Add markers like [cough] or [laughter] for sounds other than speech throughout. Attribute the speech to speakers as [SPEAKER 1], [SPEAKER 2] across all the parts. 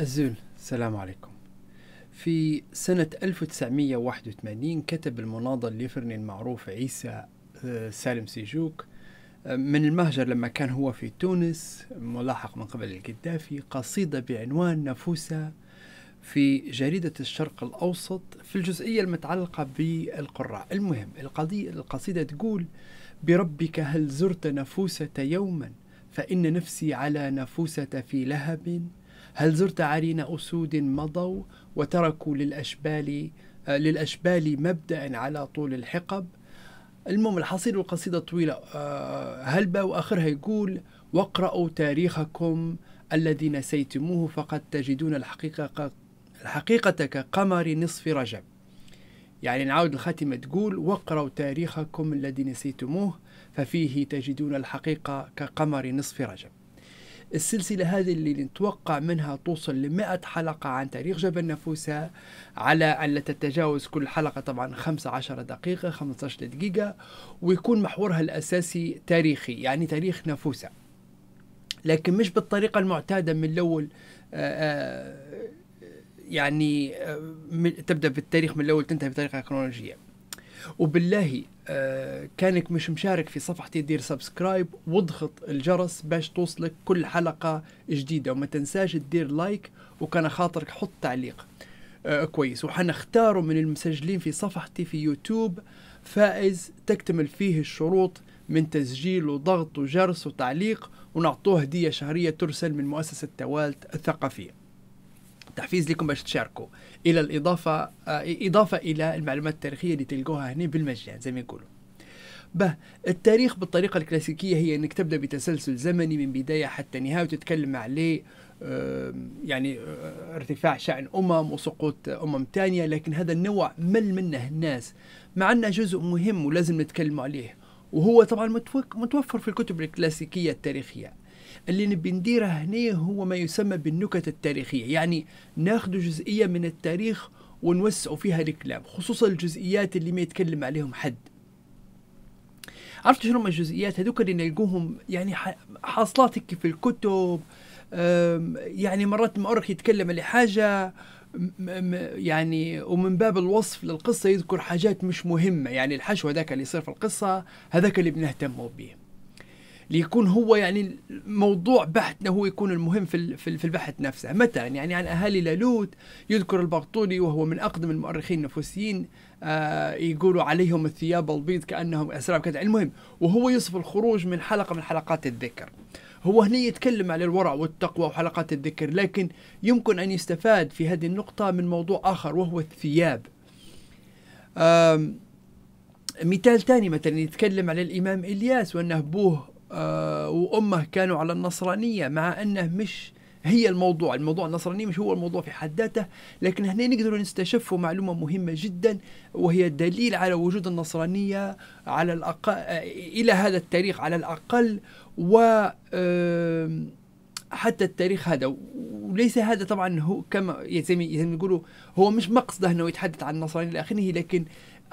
[SPEAKER 1] الزول السلام عليكم في سنة 1981 كتب المناضل الليفرني المعروف عيسى آه، سالم سيجوك آه، من المهجر لما كان هو في تونس ملاحق من قبل القدافي قصيدة بعنوان نفوسة في جريدة الشرق الأوسط في الجزئية المتعلقة بالقراء المهم القضية القصيدة تقول بربك هل زرت نفوسة يوما فإن نفسي على نفوسة في لهب هل زرت عرين أسود مضوا وتركوا للأشبال آه، للأشبال مبدأ على طول الحقب المهم الحصيلة والقصيدة طويلة آه، هلبة وآخرها يقول واقرأوا تاريخكم الذي نسيتموه فقد تجدون الحقيقة الحقيقة كقمر نصف رجب يعني نعود الخاتمة تقول واقرأوا تاريخكم الذي نسيتموه ففيه تجدون الحقيقة كقمر نصف رجب السلسلة هذه اللي نتوقع منها توصل لمئة حلقة عن تاريخ جبل نفوسة على أن لا تتجاوز كل حلقة طبعا 15 دقيقة 15 دقيقة ويكون محورها الأساسي تاريخي يعني تاريخ نفوسة لكن مش بالطريقة المعتادة من الأول آه، آه، يعني آه، تبدأ بالتاريخ من الأول تنتهي بطريقة كرونولوجية وبالله آه، كانك مش مشارك في صفحتي دير سبسكرايب واضغط الجرس باش توصلك كل حلقة جديدة وما تنساش تدير لايك وكان خاطرك حط تعليق آه، كويس وحنختاره من المسجلين في صفحتي في يوتيوب فائز تكتمل فيه الشروط من تسجيل وضغط وجرس وتعليق ونعطوه هدية شهرية ترسل من مؤسسة توالت الثقافية تحفيز لكم باش تشاركوا الى الاضافه آه، اضافه الى المعلومات التاريخيه اللي تلقوها هنا بالمجان زي ما يقولوا به التاريخ بالطريقة الكلاسيكية هي أنك تبدأ بتسلسل زمني من بداية حتى نهاية وتتكلم عليه يعني آه، ارتفاع شأن أمم وسقوط أمم تانية لكن هذا النوع مل منه الناس مع أنه جزء مهم ولازم نتكلم عليه وهو طبعا متوفر في الكتب الكلاسيكية التاريخية اللي نبي نديره هنا هو ما يسمى بالنكت التاريخية يعني ناخذ جزئية من التاريخ ونوسع فيها الكلام خصوصا الجزئيات اللي ما يتكلم عليهم حد عرفت شنو هما الجزئيات هذوك اللي نلقوهم يعني حاصلات في الكتب يعني مرات مؤرخ يتكلم على حاجه يعني ومن باب الوصف للقصه يذكر حاجات مش مهمه يعني الحشو هذاك اللي يصير في القصه هذاك اللي بنهتموا به ليكون هو يعني موضوع بحثنا هو يكون المهم في في البحث نفسه مثلا يعني عن اهالي لالوت يذكر البغطولي وهو من اقدم المؤرخين النفوسيين آه، يقولوا عليهم الثياب البيض كانهم اسراب كذا المهم وهو يصف الخروج من حلقه من حلقات الذكر هو هنا يتكلم على الورع والتقوى وحلقات الذكر لكن يمكن ان يستفاد في هذه النقطه من موضوع اخر وهو الثياب مثال ثاني مثلا يتكلم على الامام الياس وانه ابوه آه، وامه كانوا على النصرانيه مع انه مش هي الموضوع الموضوع النصراني مش هو الموضوع في حد ذاته لكن هنا نقدر نستشف معلومة مهمة جدا وهي دليل على وجود النصرانية على الأقل آه، إلى هذا التاريخ على الأقل و آه، حتى التاريخ هذا وليس هذا طبعا هو كما زي ما هو مش مقصده انه يتحدث عن النصرانيه الى اخره لكن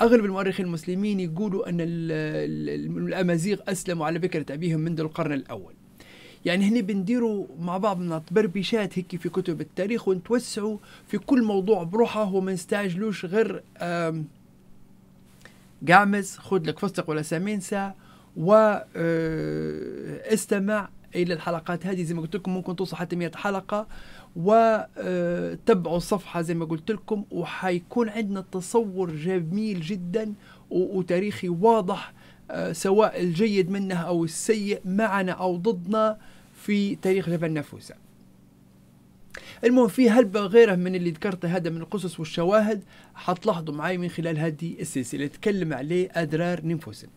[SPEAKER 1] اغلب المؤرخين المسلمين يقولوا ان الامازيغ اسلموا على فكره ابيهم منذ القرن الاول يعني هنا بنديروا مع بعضنا تبربشات هيك في كتب التاريخ ونتوسعوا في كل موضوع بروحه وما نستعجلوش غير قعمز خذ لك فستق ولا سامين ساعة آه، استمع الى الحلقات هذه زي ما قلت لكم ممكن توصل حتى 100 حلقه وتبعوا الصفحه زي ما قلت لكم وحيكون عندنا تصور جميل جدا وتاريخي واضح آه، سواء الجيد منه او السيء معنا او ضدنا في تاريخ جبل نافوسا. المهم في هلبة غيره من اللي ذكرته هذا من القصص والشواهد حتلاحظوا معي من خلال هذه السلسلة تكلم عليه أدرار نيمفوسن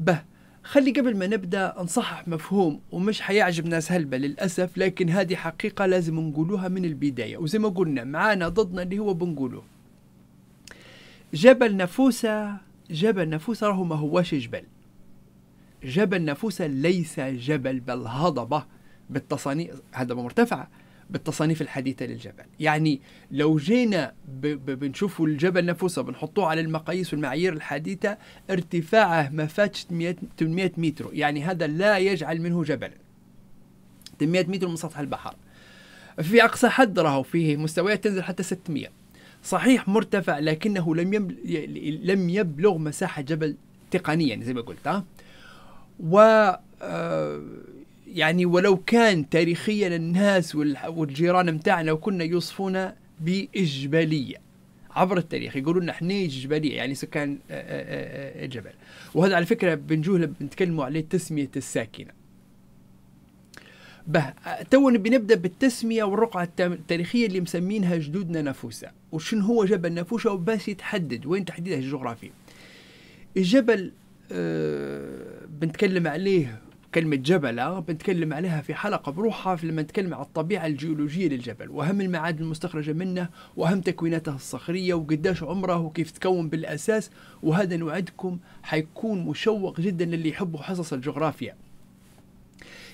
[SPEAKER 1] به خلي قبل ما نبدا نصحح مفهوم ومش حيعجب ناس هلبة للاسف لكن هذه حقيقه لازم نقولوها من البدايه وزي ما قلنا معانا ضدنا اللي هو بنقوله جبل نفوسة جبل نفوسة راهو ما هوش جبل جبل نفوسة ليس جبل بل هضبة بالتصانيف هضبة مرتفعة بالتصانيف الحديثة للجبل يعني لو جينا بنشوفوا الجبل نفسه بنحطوه على المقاييس والمعايير الحديثة ارتفاعه ما فاتش 800 متر يعني هذا لا يجعل منه جبلا 800 متر من سطح البحر في أقصى حد راهو فيه مستويات تنزل حتى 600 صحيح مرتفع لكنه لم لم يبلغ مساحة جبل تقنيا زي ما قلت ها و آه، يعني ولو كان تاريخيا الناس والجيران متاعنا وكنا يوصفونا بإجبالية عبر التاريخ يقولون لنا احنا جبليه يعني سكان الجبل آه، آه، آه، وهذا على فكره بنجوه بنتكلموا عليه تسميه الساكنه به تون بنبدا بالتسميه والرقعه التاريخيه اللي مسمينها جدودنا نافوسه وشن هو جبل نافوشه وباش يتحدد وين تحديده الجغرافي الجبل آه بنتكلم عليه كلمة جبلة آه، بنتكلم عليها في حلقة بروحها في لما نتكلم عن الطبيعة الجيولوجية للجبل وأهم المعادن المستخرجة منه وأهم تكويناته الصخرية وقديش عمره وكيف تكون بالأساس وهذا نوعدكم حيكون مشوق جدا للي يحبوا حصص الجغرافيا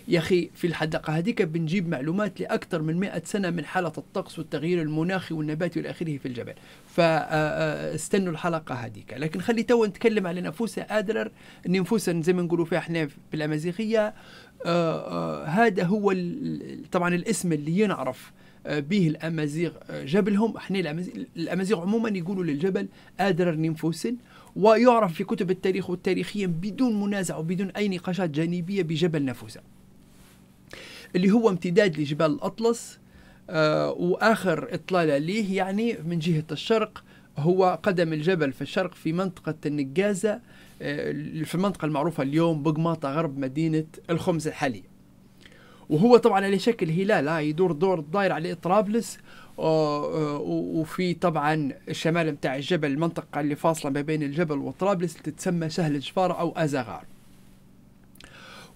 [SPEAKER 1] يا اخي في الحلقه هذيك بنجيب معلومات لاكثر من 100 سنه من حاله الطقس والتغيير المناخي والنباتي والى اخره في الجبل فاستنوا آه، آه، الحلقه هذيك لكن خلي تو نتكلم على نفوسها ادرر ان زي ما نقولوا فيها احنا بالامازيغيه آه، هذا هو طبعا الاسم اللي ينعرف به الامازيغ جبلهم احنا الامازيغ عموما يقولوا للجبل ادرر نيمفوسن ويعرف في كتب التاريخ والتاريخيين بدون منازع وبدون اي نقاشات جانبيه بجبل نافوسه اللي هو امتداد لجبال الأطلس آه، وآخر إطلالة ليه يعني من جهة الشرق هو قدم الجبل في الشرق في منطقة النجازة آه، في المنطقة المعروفة اليوم بقماطة غرب مدينة الخمس الحالية وهو طبعا على شكل هلال آه، يدور دور الضاير على طرابلس وفي طبعا الشمال بتاع الجبل المنطقة اللي فاصلة ما بين الجبل وطرابلس تتسمى سهل جفارة أو أزغار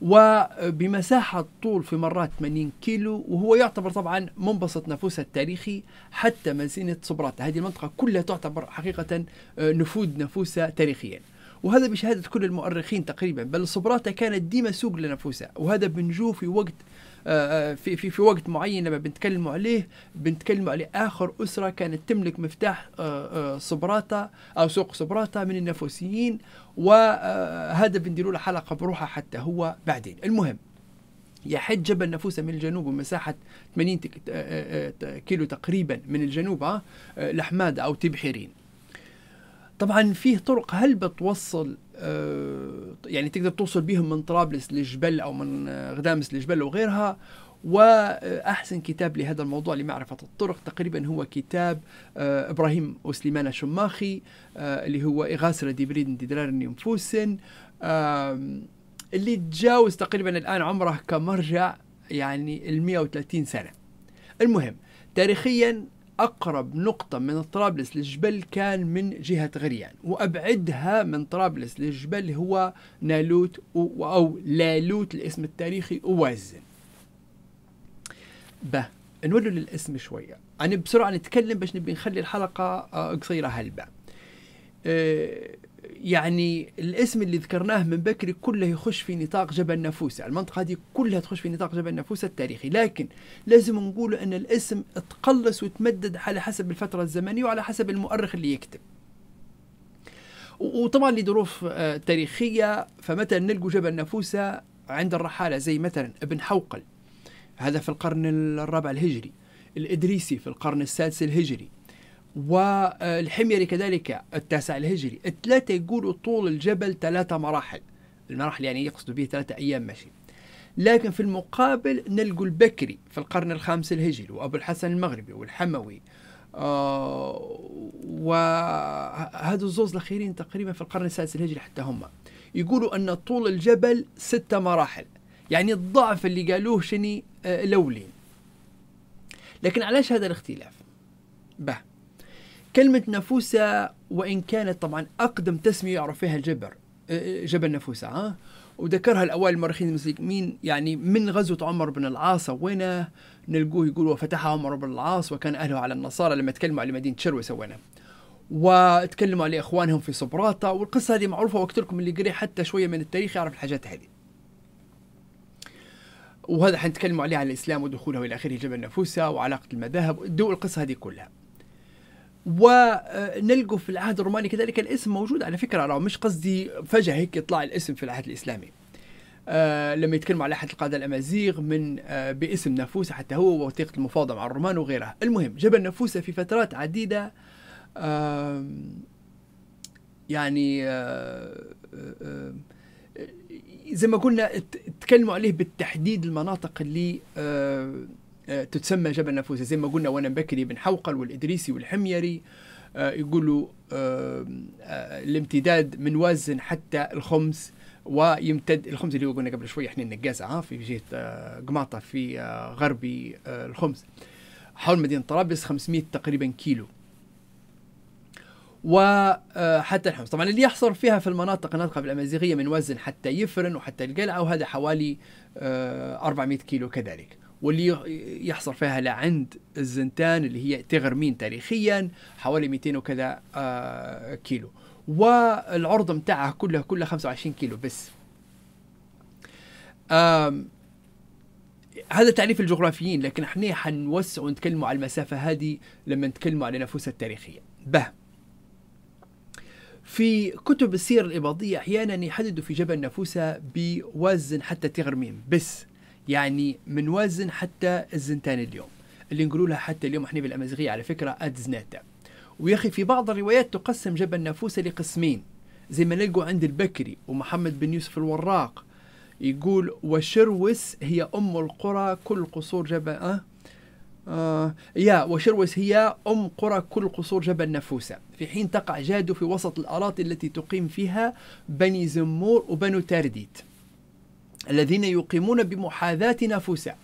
[SPEAKER 1] وبمساحة طول في مرات 80 كيلو وهو يعتبر طبعا منبسط نفوسه التاريخي حتى مدينة صبرات هذه المنطقة كلها تعتبر حقيقة آه، نفوذ نافوسة تاريخيا وهذا بشهادة كل المؤرخين تقريبا بل صبراتة كانت ديما سوق لنفوسة وهذا بنجوه في وقت آه، آه، في في في وقت معين لما بنتكلموا عليه بنتكلموا على اخر اسره كانت تملك مفتاح صبراتا آه، او سوق صبراتا من النفوسيين وهذا بنديروا له حلقه بروحها حتى هو بعدين المهم يحد جبل نافوسة من الجنوب ومساحة 80 كيلو تقريبا من الجنوب لحمادة أو تبحيرين طبعا فيه طرق هل بتوصل آه، يعني تقدر توصل بهم من طرابلس للجبل او من آه، غدامس للجبل وغيرها واحسن كتاب لهذا الموضوع لمعرفه الطرق تقريبا هو كتاب آه، ابراهيم وسليمان الشماخي اللي هو دي بريد ديدرار نيمفوسن اللي تجاوز تقريبا الان عمره كمرجع يعني ال 130 سنه. المهم تاريخيا أقرب نقطة من طرابلس للجبل كان من جهة غريان وأبعدها من طرابلس للجبل هو نالوت أو لالوت الاسم التاريخي أوازن به نولوا للاسم شوية أنا بسرعة نتكلم باش نبي نخلي الحلقة آه، قصيرة هلبا أه يعني الاسم اللي ذكرناه من بكري كله يخش في نطاق جبل نافوسة المنطقة هذه كلها تخش في نطاق جبل نافوسة التاريخي لكن لازم نقول أن الاسم تقلص وتمدد على حسب الفترة الزمنية وعلى حسب المؤرخ اللي يكتب وطبعا لظروف آه، تاريخية فمثلا نلقوا جبل نافوسة عند الرحالة زي مثلا ابن حوقل هذا في القرن الرابع الهجري الإدريسي في القرن السادس الهجري والحميري كذلك التاسع الهجري الثلاثة يقولوا طول الجبل ثلاثة مراحل المراحل يعني يقصدوا به ثلاثة أيام مشي لكن في المقابل نلقوا البكري في القرن الخامس الهجري وأبو الحسن المغربي والحموي آه وهذا الزوز الأخيرين تقريبا في القرن السادس الهجري حتى هم يقولوا أن طول الجبل ستة مراحل يعني الضعف اللي قالوه شني آه لولين لكن علاش هذا الاختلاف؟ به كلمة نافوسة وإن كانت طبعا أقدم تسمية يعرف فيها الجبر آه، آه، جبل نافوسة ها وذكرها الأوائل المؤرخين المسلمين يعني من غزوة عمر بن العاص وينه نلقوه يقول وفتحها عمر بن العاص وكان أهله على النصارى لما تكلموا على مدينة شروة سوينا وتكلموا على إخوانهم في صبراطة والقصة هذه معروفة وقت لكم اللي قري حتى شوية من التاريخ يعرف الحاجات هذه وهذا حنتكلموا عليه على الإسلام ودخوله إلى آخره جبل نافوسة وعلاقة المذاهب دو القصة هذه كلها ونلقوا في العهد الروماني كذلك الاسم موجود على فكره انا مش قصدي فجاه هيك يطلع الاسم في العهد الاسلامي آه لما يتكلموا على احد القاده الامازيغ من آه باسم نافوسه حتى هو وثيقه المفاوضه مع الرومان وغيرها المهم جبل نافوسه في فترات عديده آه يعني آه آه زي ما قلنا تكلموا عليه بالتحديد المناطق اللي آه تتسمى جبل نافوسة زي ما قلنا وانا بكري بن حوقل والإدريسي والحميري آه، يقولوا آه، آه، الامتداد من وزن حتى الخمس ويمتد الخمس اللي قلنا قبل شوي احنا النقاز في جهة قماطة في غربي الخمس حول مدينة طرابلس 500 تقريبا كيلو وحتى الحمص طبعا اللي يحصر فيها في المناطق الناطقة بالأمازيغية من وزن حتى يفرن وحتى القلعة وهذا حوالي 400 كيلو كذلك واللي يحصل فيها لعند الزنتان اللي هي تغرمين تاريخيا حوالي 200 وكذا آه، كيلو والعرض متاعها كلها كلها 25 كيلو بس هذا تعريف الجغرافيين لكن احنا حنوسع ونتكلموا على المسافة هذه لما نتكلموا على نفوس التاريخية به في كتب السير الإباضية أحيانا يحددوا في جبل نفوسة بوزن حتى تغرمين بس يعني وزن حتى الزنتان اليوم اللي نقولولها لها حتى اليوم احنا بالامازيغيه على فكره ادزناتا ويا اخي في بعض الروايات تقسم جبل نافوسه لقسمين زي ما نلقوا عند البكري ومحمد بن يوسف الوراق يقول وشروس هي ام القرى كل قصور جبل أه؟ آه يا وشروس هي أم قرى كل قصور جبل نافوسة في حين تقع جادو في وسط الأراضي التي تقيم فيها بني زمور وبنو تارديت الذين يقيمون بمحاذاة نافوسا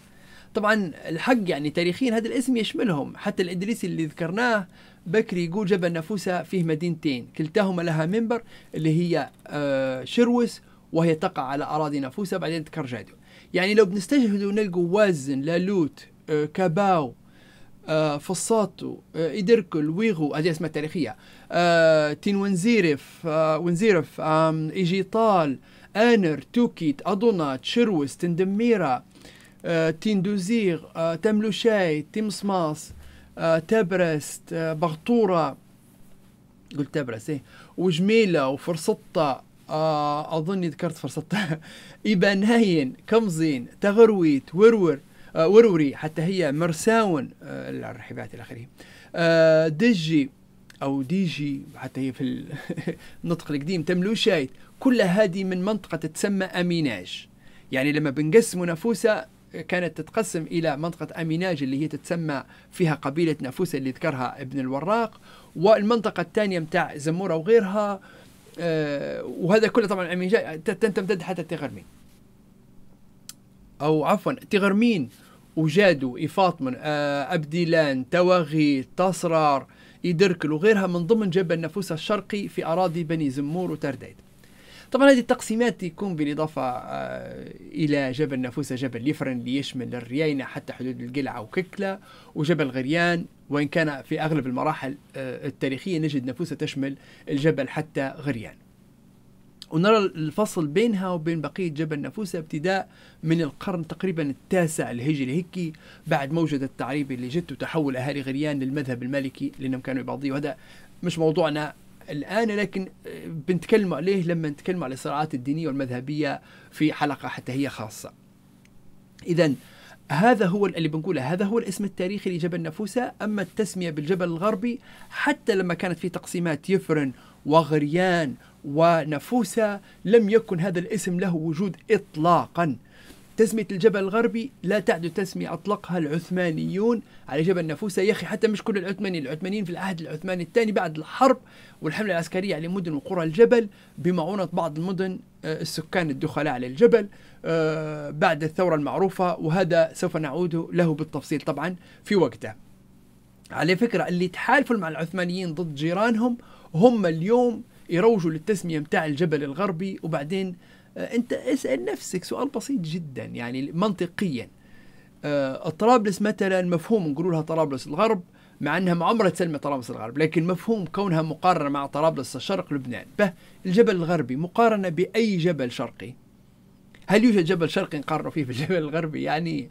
[SPEAKER 1] طبعا الحق يعني تاريخيا هذا الاسم يشملهم حتى الإدريسي اللي ذكرناه بكري يقول جبل نافوسا فيه مدينتين كلتاهما لها منبر اللي هي آه، شروس وهي تقع على أراضي نافوسا بعدين جادو يعني لو بنستشهدوا نلقوا وازن لالوت آه، كاباو آه فصاتو آه إدركل ويغو هذه اسماء تاريخية آه تين ونزيرف آه ونزيرف إيجيطال آنر توكيت أدونات شروس تندميرة آه، تندوزيغ آه، تملوشاي تمسماس آه، تبرست بغطورة قلت تبرس إيه وجميلة وفرصطة آه أظني ذكرت ايبان [laughs] هاين كمزين تغرويت ورور آه وروري حتى هي مرساون آه الرحبات الأخرين آه دجي او ديجي حتى هي في [laughs] النطق القديم شايت كل هذه من منطقه تسمى اميناج يعني لما بنقسموا نافوسه كانت تتقسم الى منطقه اميناج اللي هي تتسمى فيها قبيله نافوسه اللي ذكرها ابن الوراق والمنطقه الثانيه متاع زموره وغيرها آه، وهذا كله طبعا اميناج تمتد حتى تغرمين او عفوا تغرمين وجادو إفاطمن آه، أبديلان تواغيت تصرار يدركل وغيرها من ضمن جبل نافوسة الشرقي في أراضي بني زمور وترديد طبعا هذه التقسيمات تكون بالإضافة آه، إلى جبل نافوسة جبل يفرن اللي يشمل الريينة حتى حدود القلعة وككلة وجبل غريان وإن كان في أغلب المراحل آه، التاريخية نجد نافوسة تشمل الجبل حتى غريان ونرى الفصل بينها وبين بقية جبل نفوسة ابتداء من القرن تقريبا التاسع الهجري هيكي بعد موجة التعريب اللي جت وتحول أهالي غريان للمذهب المالكي لأنهم كانوا يبعضي وهذا مش موضوعنا الآن لكن آه، بنتكلم عليه لما نتكلم على الصراعات الدينية والمذهبية في حلقة حتى هي خاصة إذا هذا هو اللي بنقوله هذا هو الاسم التاريخي لجبل نفوسة أما التسمية بالجبل الغربي حتى لما كانت في تقسيمات يفرن وغريان ونفوسا لم يكن هذا الاسم له وجود إطلاقا تسمية الجبل الغربي لا تعد تسمية أطلقها العثمانيون على جبل نافوسا يا أخي حتى مش كل العثمانيين العثمانيين في العهد العثماني الثاني بعد الحرب والحملة العسكرية على مدن وقرى الجبل بمعونة بعض المدن آه، السكان الدخلاء على الجبل آه، بعد الثورة المعروفة وهذا سوف نعود له بالتفصيل طبعا في وقته على فكرة اللي تحالفوا مع العثمانيين ضد جيرانهم هم اليوم يروجوا للتسميه متاع الجبل الغربي وبعدين آه، انت اسال نفسك سؤال بسيط جدا يعني منطقيا آه، طرابلس مثلا مفهوم نقولوا لها طرابلس الغرب مع انها ما عمرها تسمى طرابلس الغرب لكن مفهوم كونها مقارنه مع طرابلس الشرق لبنان به الجبل الغربي مقارنه باي جبل شرقي هل يوجد جبل شرقي نقارنه فيه بالجبل الغربي يعني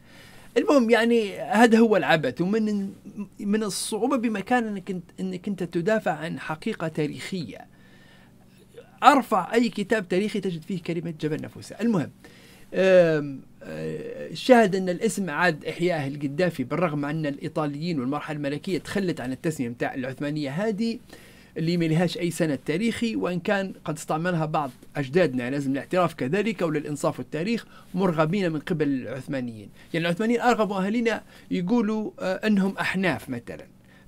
[SPEAKER 1] المهم يعني هذا هو العبث ومن من الصعوبه بمكان انك انت انك انت تدافع عن حقيقه تاريخيه ارفع اي كتاب تاريخي تجد فيه كلمه جبل نفوسه المهم آه، شاهد ان الاسم عاد إحياه القدافي بالرغم ان الايطاليين والمرحله الملكيه تخلت عن التسميه متاع العثمانيه هذه اللي ما لهاش اي سند تاريخي وان كان قد استعملها بعض اجدادنا لازم الاعتراف كذلك وللانصاف والتاريخ مرغبين من قبل العثمانيين يعني العثمانيين ارغبوا اهالينا يقولوا آه، انهم احناف مثلا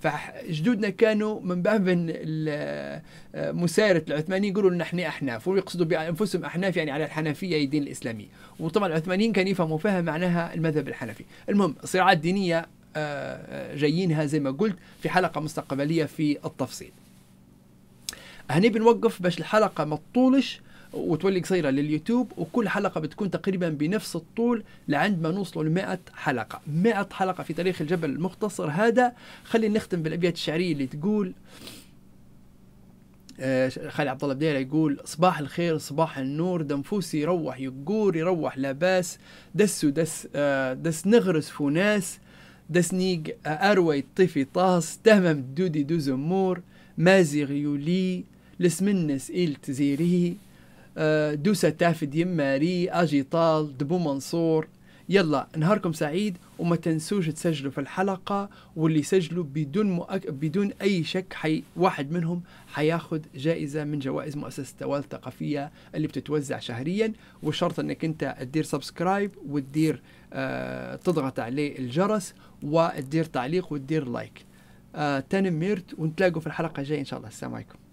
[SPEAKER 1] فجدودنا كانوا من باب آه، مسايرة العثمانيين يقولوا نحن احنا احناف ويقصدوا بانفسهم احناف يعني على الحنفيه الدين الاسلامي وطبعا العثمانيين كانوا يفهموا فيها معناها المذهب الحنفي المهم صراعات دينيه آه، آه، جايينها زي ما قلت في حلقه مستقبليه في التفصيل هني بنوقف باش الحلقه ما تطولش وتولي قصيره لليوتيوب وكل حلقه بتكون تقريبا بنفس الطول لعند ما نوصلوا ل 100 حلقه 100 حلقه في تاريخ الجبل المختصر هذا خلينا نختم بالابيات الشعريه اللي تقول آه خالي عبد الله بديره يقول صباح الخير صباح النور دنفوس يروح يقور يروح لاباس دس ودس آه دس نغرس فوناس دس نيق آه اروي طفي طاس تهمم دودي دوز امور مازي غيولي لسمنس ايل تزيري آه، دوسة تافد يماري أجي طال دبو منصور يلا نهاركم سعيد وما تنسوش تسجلوا في الحلقة واللي سجلوا بدون مؤك... بدون أي شك حي... واحد منهم حياخد جائزة من جوائز مؤسسة التوالي الثقافية اللي بتتوزع شهريا وشرط أنك أنت تدير سبسكرايب وتدير آه تضغط عليه الجرس وتدير تعليق وتدير لايك آه تاني ميرت ونتلاقوا في الحلقة الجاية إن شاء الله السلام عليكم